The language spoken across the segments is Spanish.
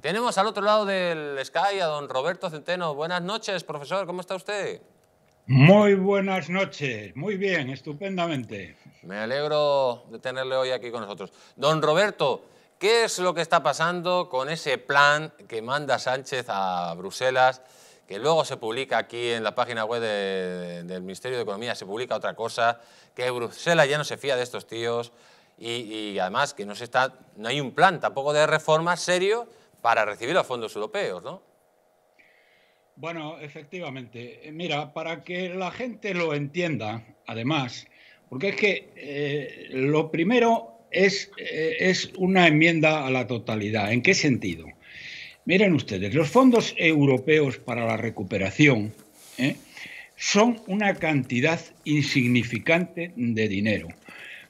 Tenemos al otro lado del Sky a don Roberto Centeno. Buenas noches, profesor, ¿cómo está usted? Muy buenas noches, muy bien, estupendamente. Me alegro de tenerle hoy aquí con nosotros. Don Roberto, ¿qué es lo que está pasando con ese plan que manda Sánchez a Bruselas? que luego se publica aquí en la página web del Ministerio de Economía, se publica otra cosa, que Bruselas ya no se fía de estos tíos y, y, además que no, se está, no hay un plan tampoco de reforma serio para recibir a fondos europeos, ¿no? Bueno, efectivamente. Eh, mira, para que la gente lo entienda, además, porque es que eh, lo primero es, eh, es una enmienda a la totalidad. ¿En qué sentido? Miren ustedes, los fondos europeos para la recuperación son una cantidad insignificante de dinero.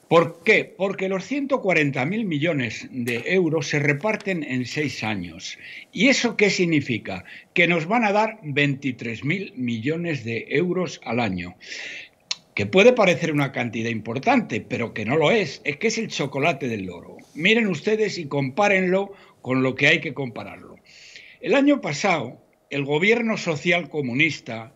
¿Por qué? Porque los 140.000 millones de euros se reparten en seis años. ¿Y eso qué significa? Que nos van a dar 23.000 millones de euros al año que puede parecer una cantidad importante, pero que no lo es, es que es el chocolate del loro. Miren ustedes y compárenlo con lo que hay que compararlo. El año pasado, el gobierno social comunista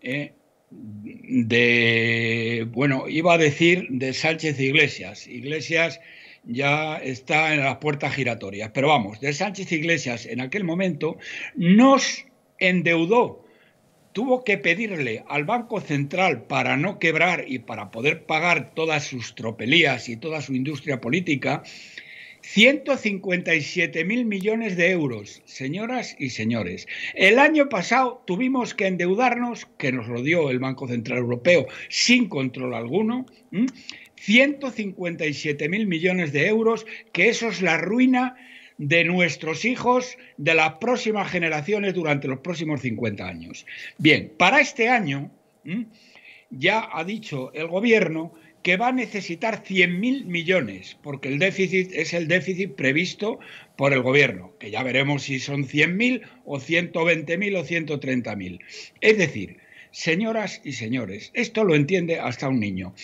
eh, de, bueno, iba a decir de Sánchez Iglesias. Iglesias ya está en las puertas giratorias, pero vamos, de Sánchez Iglesias en aquel momento nos endeudó, tuvo que pedirle al Banco Central para no quebrar y para poder pagar todas sus tropelías y toda su industria política, 157 mil millones de euros, señoras y señores. El año pasado tuvimos que endeudarnos, que nos lo dio el Banco Central Europeo sin control alguno, 157 mil millones de euros, que eso es la ruina de nuestros hijos, de las próximas generaciones durante los próximos 50 años. Bien, para este año, ya ha dicho el gobierno que va a necesitar 100.000 millones, porque el déficit es el déficit previsto por el gobierno, que ya veremos si son 100.000 o 120.000 o 130.000. Es decir, señoras y señores, esto lo entiende hasta un niño.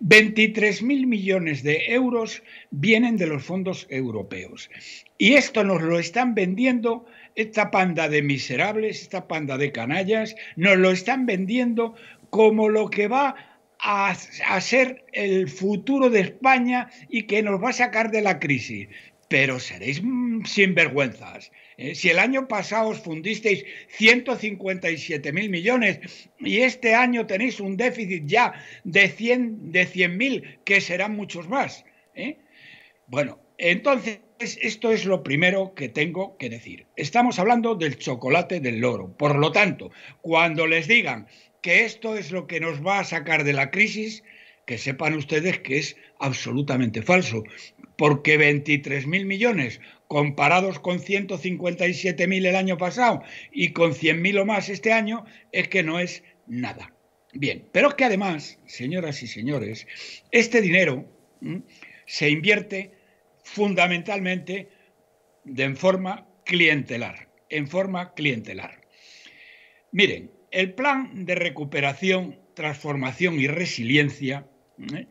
23.000 millones de euros vienen de los fondos europeos. Y esto nos lo están vendiendo esta panda de miserables, esta panda de canallas, nos lo están vendiendo como lo que va a, ser el futuro de España y que nos va a sacar de la crisis pero seréis mm, sinvergüenzas. ¿eh? si el año pasado os fundisteis 157 mil millones y este año tenéis un déficit ya de 100 de 100.000, que serán muchos más. ¿eh? Bueno, entonces esto es lo primero que tengo que decir. Estamos hablando del chocolate del loro. Por lo tanto, cuando les digan que esto es lo que nos va a sacar de la crisis, que sepan ustedes que es absolutamente falso, porque 23.000 millones comparados con 157.000 el año pasado y con 100.000 o más este año, es que no es nada. Bien, pero es que además, señoras y señores, este dinero se invierte fundamentalmente de en forma clientelar, en forma clientelar. Miren, el plan de recuperación, transformación y resiliencia, ¿eh?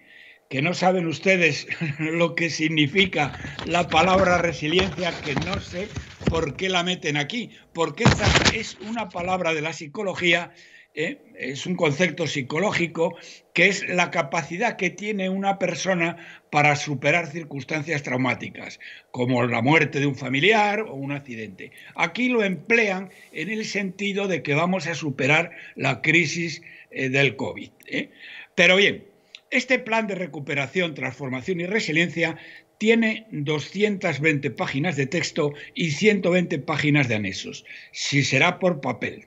que no saben ustedes lo que significa la palabra resiliencia, que no sé por qué la meten aquí, porque esa es una palabra de la psicología ¿eh? es un concepto psicológico que es la capacidad que tiene una persona para superar circunstancias traumáticas, como la muerte de un familiar o un accidente. Aquí lo emplean en el sentido de que vamos a superar la crisis eh, del COVID. ¿eh? Pero bien, este plan de recuperación, transformación y resiliencia tiene 220 páginas de texto y 120 páginas de anexos, si será por papel.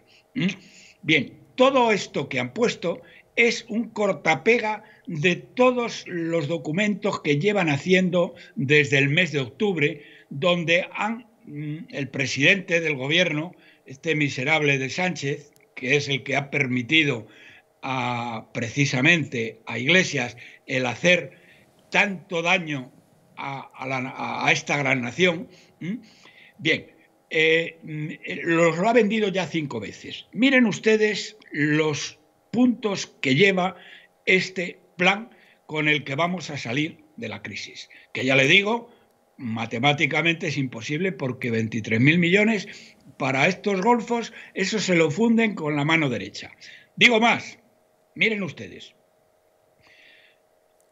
Bien, todo esto que han puesto es un cortapega de todos los documentos que llevan haciendo desde el mes de octubre, donde han, mm, el presidente del gobierno, este miserable de Sánchez, que es el que ha permitido a, precisamente a Iglesias el hacer tanto daño a, a esta gran nación. Mm, bien, eh, mm, los lo ha vendido ya cinco veces. Miren ustedes los puntos que lleva este plan con el que vamos a salir de la crisis, que ya le digo, matemáticamente es imposible porque mil millones para estos golfos, eso se lo funden con la mano derecha. Digo más, miren ustedes,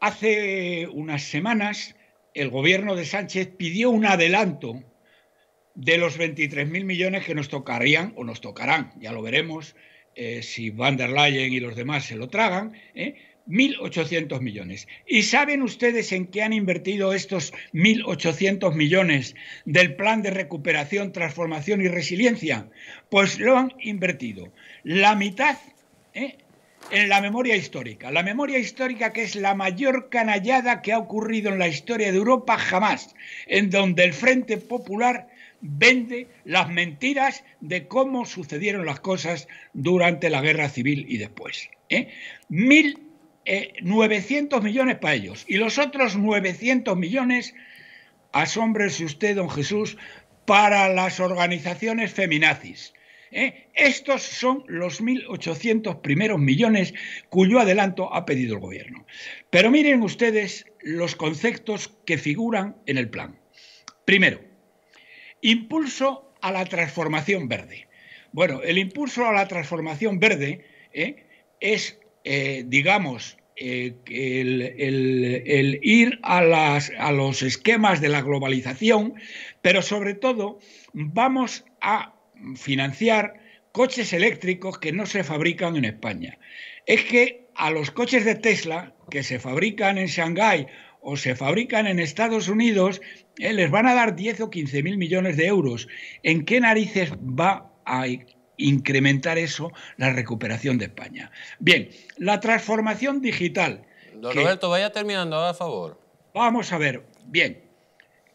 hace unas semanas el gobierno de Sánchez pidió un adelanto de los 23.000 millones que nos tocarían o nos tocarán, ya lo veremos, eh, si Van der Leyen y los demás se lo tragan, 1.800 ¿eh? millones. ¿Y saben ustedes en qué han invertido estos 1.800 millones del plan de recuperación, transformación y resiliencia? Pues lo han invertido la mitad ¿eh? en la memoria histórica. La memoria histórica que es la mayor canallada que ha ocurrido en la historia de Europa jamás, en donde el Frente Popular vende las mentiras de cómo sucedieron las cosas durante la guerra civil y después. ¿eh? Mil, 900 eh, millones para ellos y los otros 900 millones, asombrese usted, don Jesús, para las organizaciones feminazis. ¿eh? Estos son los 1.800 primeros millones cuyo adelanto ha pedido el gobierno. Pero miren ustedes los conceptos que figuran en el plan. Primero, Impulso a la transformación verde. Bueno, el impulso a la transformación verde ¿eh? es, eh, digamos, eh, el, ir a, a los esquemas de la globalización, pero sobre todo vamos a financiar coches eléctricos que no se fabrican en España. Es que a los coches de Tesla que se fabrican en Shanghái o se fabrican en Estados Unidos, eh, les van a dar 10 o 15 mil millones de euros. ¿En qué narices va a incrementar eso la recuperación de España? Bien, la transformación digital. Don Roberto, vaya terminando, a favor. Vamos a ver, bien.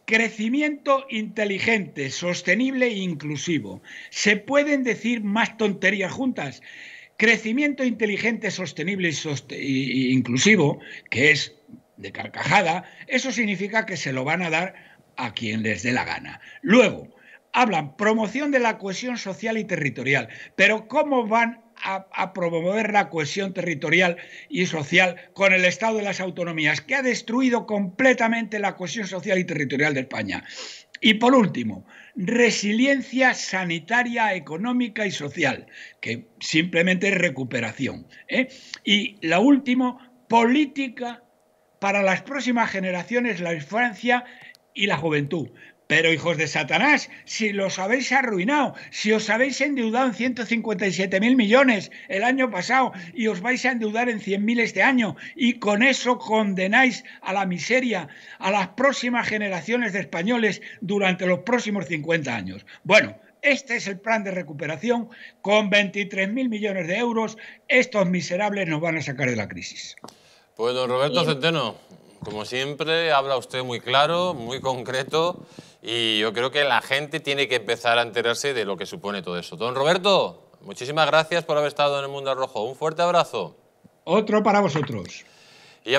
Crecimiento inteligente, sostenible e inclusivo. ¿Se pueden decir más tonterías juntas? Crecimiento inteligente, sostenible e inclusivo, que es de carcajada, eso significa que se lo van a dar a quien les dé la gana. Luego, hablan promoción de la cohesión social y territorial, pero ¿cómo van a, promover la cohesión territorial y social con el Estado de las autonomías, que ha destruido completamente la cohesión social y territorial de España? Y por último, resiliencia sanitaria, económica y social, que simplemente es recuperación. ¿eh? Y la última, política para las próximas generaciones la infancia y la juventud. Pero hijos de Satanás, si los habéis arruinado, si os habéis endeudado en 157 mil millones el año pasado y os vais a endeudar en 100 mil este año y con eso condenáis a la miseria a las próximas generaciones de españoles durante los próximos 50 años. Bueno, este es el plan de recuperación. Con 23 millones de euros, estos miserables nos van a sacar de la crisis. Pues don Roberto Centeno, como siempre, habla usted muy claro, muy concreto y yo creo que la gente tiene que empezar a enterarse de lo que supone todo eso. Don Roberto, muchísimas gracias por haber estado en el Mundo Rojo. Un fuerte abrazo. Otro para vosotros. Y